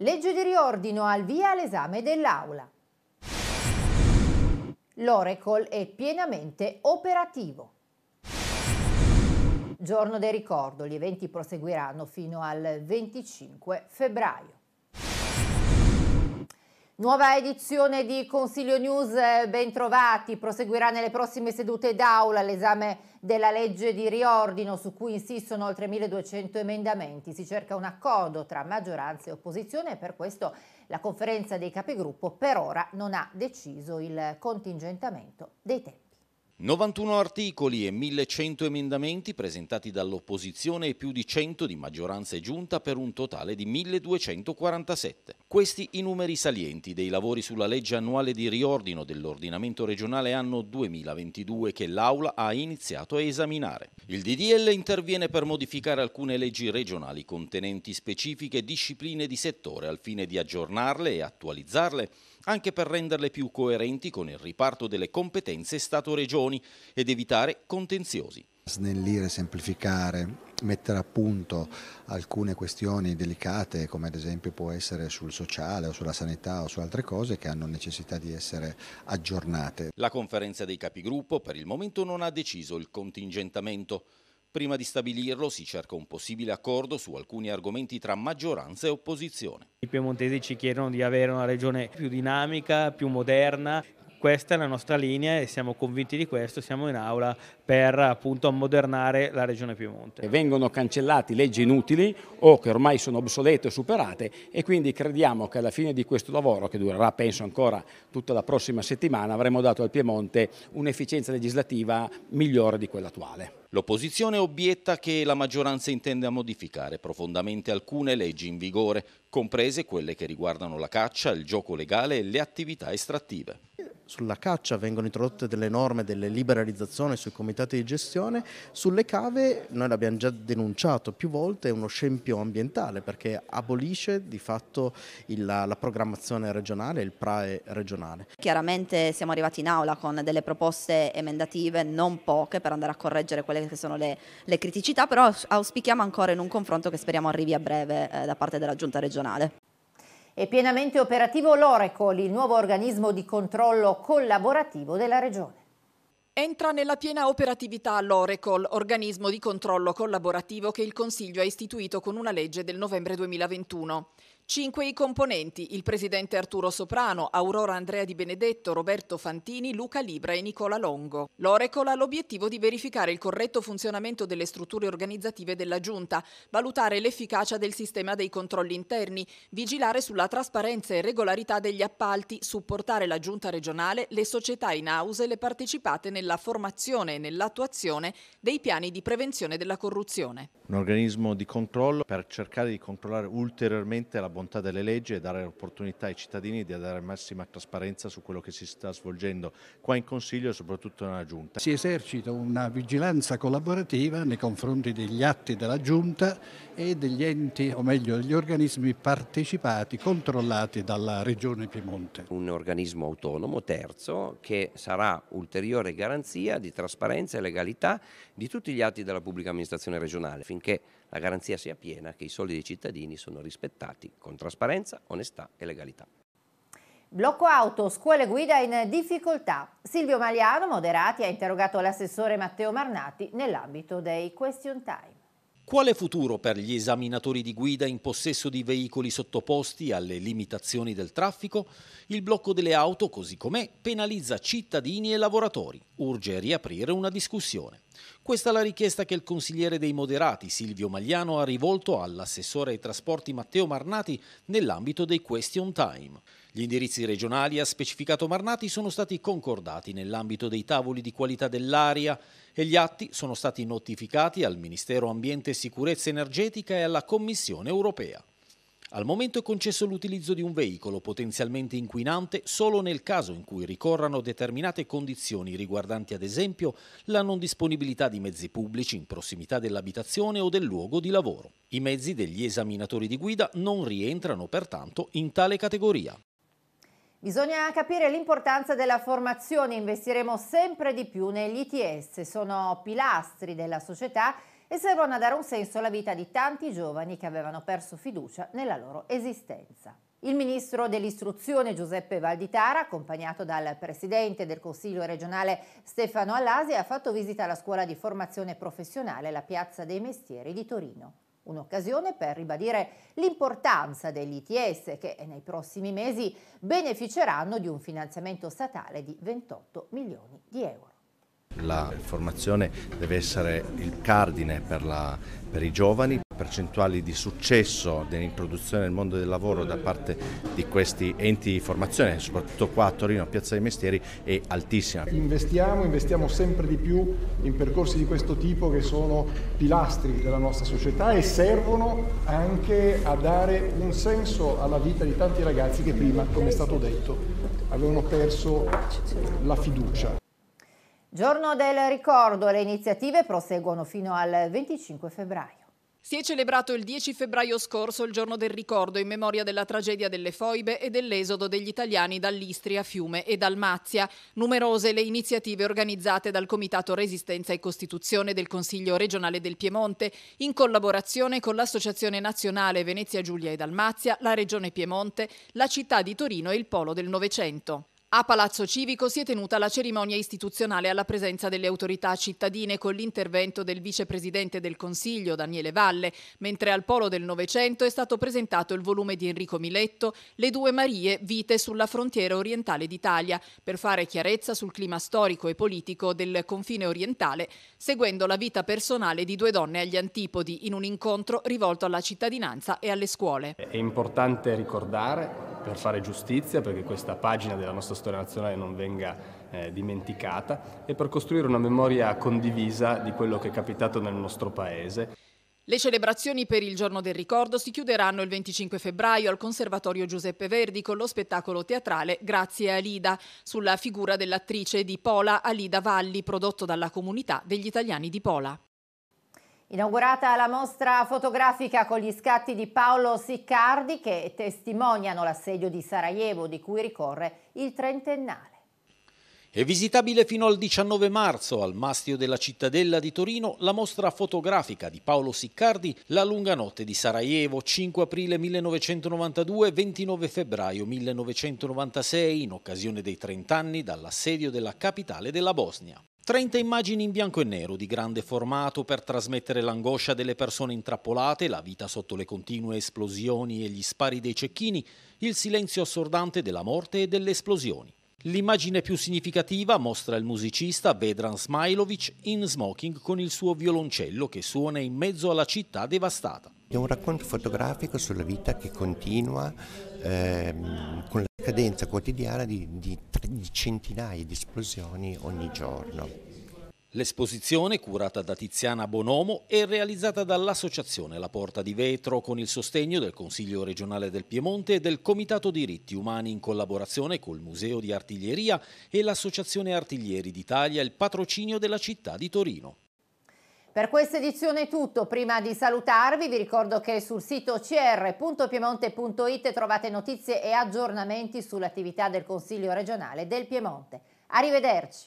Legge di riordino al via all'esame dell'Aula. L'Oracle è pienamente operativo. Giorno del ricordo, gli eventi proseguiranno fino al 25 febbraio. Nuova edizione di Consiglio News, eh, bentrovati, proseguirà nelle prossime sedute d'aula l'esame della legge di riordino su cui insistono oltre 1200 emendamenti. Si cerca un accordo tra maggioranza e opposizione e per questo la conferenza dei capigruppo per ora non ha deciso il contingentamento dei tempi. 91 articoli e 1100 emendamenti presentati dall'opposizione e più di 100 di maggioranza e giunta per un totale di 1247. Questi i numeri salienti dei lavori sulla legge annuale di riordino dell'ordinamento regionale anno 2022 che l'Aula ha iniziato a esaminare. Il DDL interviene per modificare alcune leggi regionali contenenti specifiche discipline di settore al fine di aggiornarle e attualizzarle anche per renderle più coerenti con il riparto delle competenze Stato-Regioni ed evitare contenziosi. Snellire, semplificare, mettere a punto alcune questioni delicate come ad esempio può essere sul sociale o sulla sanità o su altre cose che hanno necessità di essere aggiornate. La conferenza dei capigruppo per il momento non ha deciso il contingentamento. Prima di stabilirlo si cerca un possibile accordo su alcuni argomenti tra maggioranza e opposizione. I piemontesi ci chiedono di avere una regione più dinamica, più moderna, questa è la nostra linea e siamo convinti di questo, siamo in aula per appunto ammodernare la regione Piemonte. Vengono cancellate leggi inutili o che ormai sono obsolete o superate e quindi crediamo che alla fine di questo lavoro, che durerà penso ancora tutta la prossima settimana, avremo dato al Piemonte un'efficienza legislativa migliore di quella attuale. L'opposizione obietta che la maggioranza intende a modificare profondamente alcune leggi in vigore, comprese quelle che riguardano la caccia, il gioco legale e le attività estrattive sulla caccia vengono introdotte delle norme, delle liberalizzazioni sui comitati di gestione, sulle cave noi l'abbiamo già denunciato più volte, è uno scempio ambientale perché abolisce di fatto il, la, programmazione regionale, il PRAE regionale. Chiaramente siamo arrivati in aula con delle proposte emendative non poche per andare a correggere quelle che sono le, le criticità, però auspichiamo ancora in un confronto che speriamo arrivi a breve eh, da parte della giunta regionale. È pienamente operativo l'Orecol, il nuovo organismo di controllo collaborativo della Regione. Entra nella piena operatività l'Orecol, organismo di controllo collaborativo che il Consiglio ha istituito con una legge del novembre 2021. Cinque i componenti, il presidente Arturo Soprano, Aurora Andrea Di Benedetto, Roberto Fantini, Luca Libra e Nicola Longo. L'Orecol ha l'obiettivo di verificare il corretto funzionamento delle strutture organizzative della Giunta, valutare l'efficacia del sistema dei controlli interni, vigilare sulla trasparenza e regolarità degli appalti, supportare la Giunta regionale, le società in house e le partecipate nella formazione e nell'attuazione dei piani di prevenzione della corruzione. Un organismo di controllo per cercare di controllare ulteriormente la bontà delle leggi e dare l'opportunità ai cittadini di dare massima trasparenza su quello che si sta svolgendo qua in Consiglio e soprattutto nella Giunta. Si esercita una vigilanza collaborativa nei confronti degli atti della Giunta e degli enti, o meglio degli organismi partecipati, controllati dalla Regione Piemonte. Un organismo autonomo terzo che sarà ulteriore garanzia di trasparenza e legalità di tutti gli atti della pubblica amministrazione regionale, finché la garanzia sia piena che i soldi dei cittadini sono rispettati con trasparenza, onestà e legalità. Blocco auto, scuole guida in difficoltà. Silvio Maliano, moderati, ha interrogato l'assessore Matteo Marnati nell'ambito dei Question Time. Quale futuro per gli esaminatori di guida in possesso di veicoli sottoposti alle limitazioni del traffico? Il blocco delle auto, così com'è, penalizza cittadini e lavoratori. Urge riaprire una discussione. Questa è la richiesta che il consigliere dei moderati Silvio Magliano ha rivolto all'assessore ai trasporti Matteo Marnati nell'ambito dei Question Time. Gli indirizzi regionali, ha specificato Marnati, sono stati concordati nell'ambito dei tavoli di qualità dell'aria e gli atti sono stati notificati al Ministero Ambiente e Sicurezza Energetica e alla Commissione europea. Al momento è concesso l'utilizzo di un veicolo potenzialmente inquinante solo nel caso in cui ricorrano determinate condizioni riguardanti ad esempio la non disponibilità di mezzi pubblici in prossimità dell'abitazione o del luogo di lavoro. I mezzi degli esaminatori di guida non rientrano pertanto in tale categoria. Bisogna capire l'importanza della formazione, investiremo sempre di più negli ITS, sono pilastri della società e servono a dare un senso alla vita di tanti giovani che avevano perso fiducia nella loro esistenza. Il ministro dell'istruzione Giuseppe Valditara, accompagnato dal presidente del Consiglio regionale Stefano Allasi, ha fatto visita alla scuola di formazione professionale La Piazza dei Mestieri di Torino. Un'occasione per ribadire l'importanza dell'ITS che nei prossimi mesi beneficeranno di un finanziamento statale di 28 milioni di euro. La formazione deve essere il cardine per, la, per i giovani percentuali di successo dell'introduzione nel mondo del lavoro da parte di questi enti di formazione, soprattutto qua a Torino, a Piazza dei Mestieri, è altissima. Investiamo, investiamo sempre di più in percorsi di questo tipo che sono pilastri della nostra società e servono anche a dare un senso alla vita di tanti ragazzi che prima, come è stato detto, avevano perso la fiducia. Giorno del ricordo, le iniziative proseguono fino al 25 febbraio. Si è celebrato il 10 febbraio scorso il giorno del ricordo in memoria della tragedia delle foibe e dell'esodo degli italiani dall'Istria, Fiume e Dalmazia. Numerose le iniziative organizzate dal Comitato Resistenza e Costituzione del Consiglio regionale del Piemonte, in collaborazione con l'Associazione Nazionale Venezia Giulia e Dalmazia, la Regione Piemonte, la città di Torino e il Polo del Novecento. A Palazzo Civico si è tenuta la cerimonia istituzionale alla presenza delle autorità cittadine con l'intervento del vicepresidente del Consiglio Daniele Valle, mentre al Polo del Novecento è stato presentato il volume di Enrico Miletto, Le due Marie, vite sulla frontiera orientale d'Italia, per fare chiarezza sul clima storico e politico del confine orientale, seguendo la vita personale di due donne agli antipodi in un incontro rivolto alla cittadinanza e alle scuole. È importante ricordare per fare giustizia, perché questa pagina della nostra storia nazionale non venga eh, dimenticata, e per costruire una memoria condivisa di quello che è capitato nel nostro Paese. Le celebrazioni per il Giorno del Ricordo si chiuderanno il 25 febbraio al Conservatorio Giuseppe Verdi con lo spettacolo teatrale Grazie a Alida, sulla figura dell'attrice di Pola Alida Valli, prodotto dalla comunità degli italiani di Pola. Inaugurata la mostra fotografica con gli scatti di Paolo Siccardi che testimoniano l'assedio di Sarajevo di cui ricorre il trentennale. È visitabile fino al 19 marzo al Mastio della Cittadella di Torino la mostra fotografica di Paolo Siccardi La lunga notte di Sarajevo 5 aprile 1992 29 febbraio 1996 in occasione dei 30 anni dall'assedio della capitale della Bosnia. 30 immagini in bianco e nero di grande formato per trasmettere l'angoscia delle persone intrappolate, la vita sotto le continue esplosioni e gli spari dei cecchini, il silenzio assordante della morte e delle esplosioni. L'immagine più significativa mostra il musicista Vedran Smailovic in smoking con il suo violoncello che suona in mezzo alla città devastata. È un racconto fotografico sulla vita che continua ehm, con la cadenza quotidiana di, di, di centinaia di esplosioni ogni giorno. L'esposizione, curata da Tiziana Bonomo, è realizzata dall'Associazione La Porta di Vetro con il sostegno del Consiglio regionale del Piemonte e del Comitato Diritti Umani in collaborazione col Museo di Artiglieria e l'Associazione Artiglieri d'Italia, il patrocinio della città di Torino. Per questa edizione è tutto. Prima di salutarvi vi ricordo che sul sito cr.piemonte.it trovate notizie e aggiornamenti sull'attività del Consiglio regionale del Piemonte. Arrivederci.